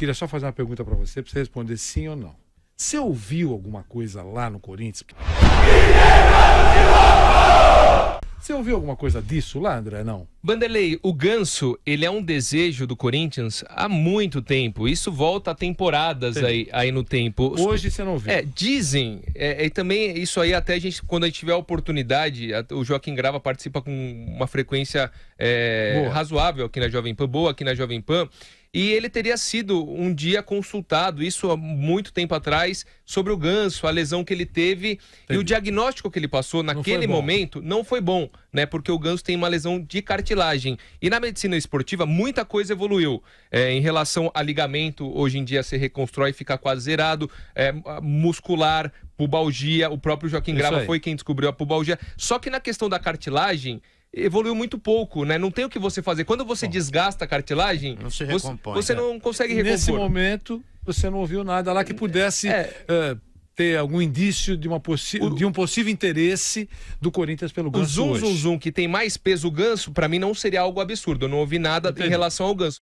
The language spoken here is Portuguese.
queria só fazer uma pergunta para você, para você responder sim ou não. Você ouviu alguma coisa lá no Corinthians? Você ouviu alguma coisa disso lá, André? Não? Vanderlei, o ganso, ele é um desejo do Corinthians há muito tempo. Isso volta a temporadas aí, aí no tempo. Hoje você não viu. É, dizem, é, é, e também isso aí até a gente, quando a gente tiver a oportunidade, a, o Joaquim Grava participa com uma frequência é, razoável aqui na Jovem Pan, boa aqui na Jovem Pan. E ele teria sido um dia consultado, isso há muito tempo atrás, sobre o ganso, a lesão que ele teve. Entendi. E o diagnóstico que ele passou naquele não momento não foi bom, né? Porque o ganso tem uma lesão de cartilagem. E na medicina esportiva, muita coisa evoluiu. É, em relação a ligamento, hoje em dia se reconstrói, fica quase zerado. É, muscular, pubalgia, o próprio Joaquim Grava foi quem descobriu a pubalgia. Só que na questão da cartilagem evoluiu muito pouco, né? Não tem o que você fazer. Quando você Bom, desgasta a cartilagem, não se recompõe, você, você né? não consegue recompor. Nesse momento, você não ouviu nada lá que pudesse é, é, ter algum indício de, uma o, de um possível interesse do Corinthians pelo Ganso. O zoom, hoje. zoom, zoom, que tem mais peso o Ganso, para mim não seria algo absurdo. Eu não ouvi nada Entendi. em relação ao Ganso.